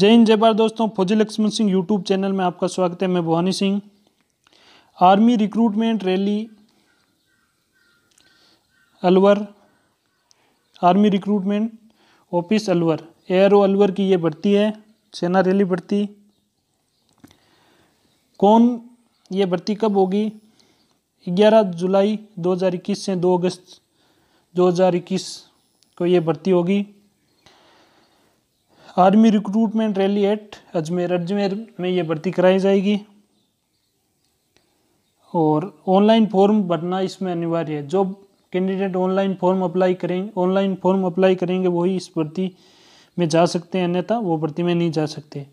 जय हिंद जय भारत दोस्तों फौजी लक्ष्मण सिंह यूट्यूब चैनल में आपका स्वागत है मैं Bhawani Singh army recruitment rally Alwar army recruitment office Alwar ARO Alwar की ये भर्ती है सेना रैली भर्ती कौन ये भर्ती कब होगी 11 जुलाई 2021 से 2 अगस्त 2021 को ये भर्ती होगी army recruitment rally at Ajmer Ajmer में ये भर्ती कराई जाएगी और ऑनलाइन फॉर्म भरना इसमें अनिवार्य है जो कैंडिडेट ऑनलाइन फॉर्म अप्लाई करें ऑनलाइन फॉर्म अप्लाई करेंगे वही इस भर्ती में जा सकते हैं अन्यथा वो भर्ती में नहीं जा सकते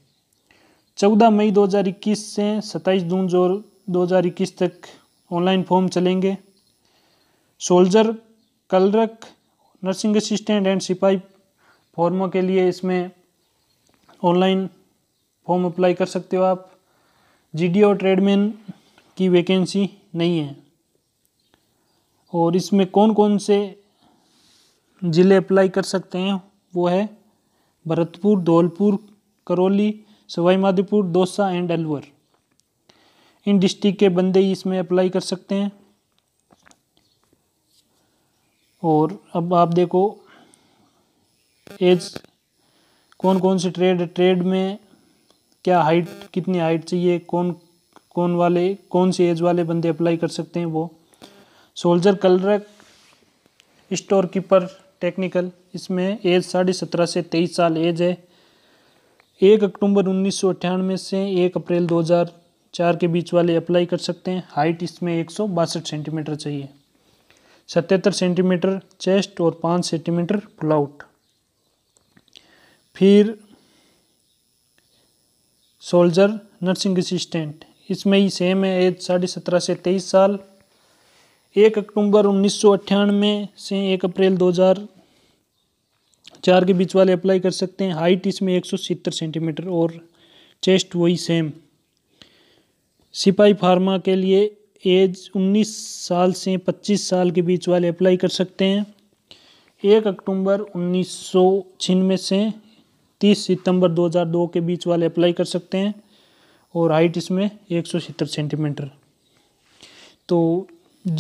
चौदह मई 2021 से 27 जून जो दो तक ऑनलाइन फॉर्म चलेंगे soldier clerk nursing assistant and सिपाही फॉर्मों के लिए इसमें ऑनलाइन फॉर्म अप्लाई कर सकते हो आप जी और ट्रेडमैन की वैकेंसी नहीं है और इसमें कौन कौन से ज़िले अप्लाई कर सकते हैं वो है भरतपुर धौलपुर करौली सवाई माधोपुर दौसा एंड अलवर इन डिस्ट्रिक्ट के बंदे ही इसमें अप्लाई कर सकते हैं और अब आप देखो एज कौन कौन से ट्रेड ट्रेड में क्या हाइट कितनी हाइट चाहिए कौन कौन वाले कौन से एज वाले बंदे अप्लाई कर सकते हैं वो soldier clerk store keeper technical इसमें एज साढ़े सत्रह से तेईस साल एज है एक अक्टूबर उन्नीस से एक अप्रैल 2004 के बीच वाले अप्लाई कर सकते हैं हाइट इसमें एक सेंटीमीटर चाहिए सतहत्तर सेंटीमीटर चेस्ट और पाँच सेंटीमीटर आउट फिर सोल्जर नर्सिंग असिस्टेंट इसमें ही सेम है एज साढ़े सत्रह से तेईस साल एक अक्टूबर उन्नीस सौ अट्ठानवे से एक अप्रैल दो हज़ार चार के बीच वाले अप्लाई कर सकते हैं हाइट इसमें एक सौ सत्तर सेंटीमीटर और चेस्ट वही सेम सिपाही फार्मा के लिए एज उन्नीस साल से पच्चीस साल के बीच वाले अप्लाई कर सकते हैं एक अक्टूबर उन्नीस सौ छियानवे से तीस सितंबर 2002 के बीच वाले अप्लाई कर सकते हैं और हाइट इसमें एक सेंटीमीटर तो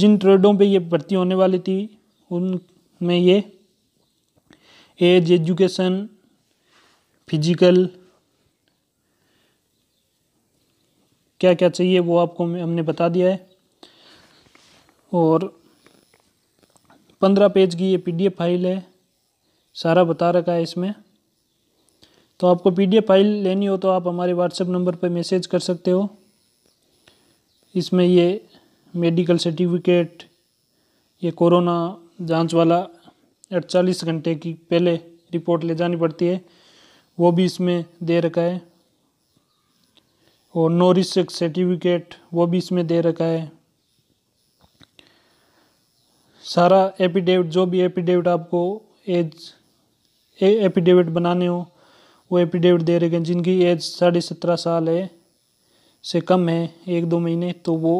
जिन ट्रेडों पे ये भर्ती होने वाली थी उनमें ये एज एजुकेशन फिजिकल क्या क्या चाहिए वो आपको हमने बता दिया है और पंद्रह पेज की ये पीडीएफ फाइल है सारा बता रखा है इसमें तो आपको पीडीएफ फाइल लेनी हो तो आप हमारे व्हाट्सएप नंबर पर मैसेज कर सकते हो इसमें ये मेडिकल सर्टिफिकेट ये कोरोना जांच वाला 48 घंटे की पहले रिपोर्ट ले जानी पड़ती है वो भी इसमें दे रखा है और नो रिस्क सर्टिफिकेट वो भी इसमें दे रखा है सारा एपिडेविट जो भी एपिडेविट आपको एज एपिडेविट बनाने हो वो एफिडेविट दे रहे हैं जिनकी एज साढ़े सत्रह साल है से कम है एक दो महीने तो वो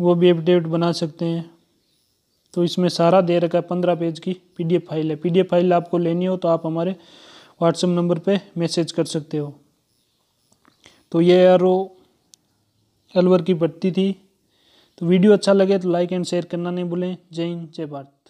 वो भी एफिडेविट बना सकते हैं तो इसमें सारा दे रखा है पंद्रह पेज की पीडीएफ फाइल है पीडीएफ फाइल आपको लेनी हो तो आप हमारे व्हाट्सएप नंबर पे मैसेज कर सकते हो तो ये यार अलवर की पट्टी थी तो वीडियो अच्छा लगे तो लाइक एंड शेयर करना नहीं भूलें जय हिंद जय भारत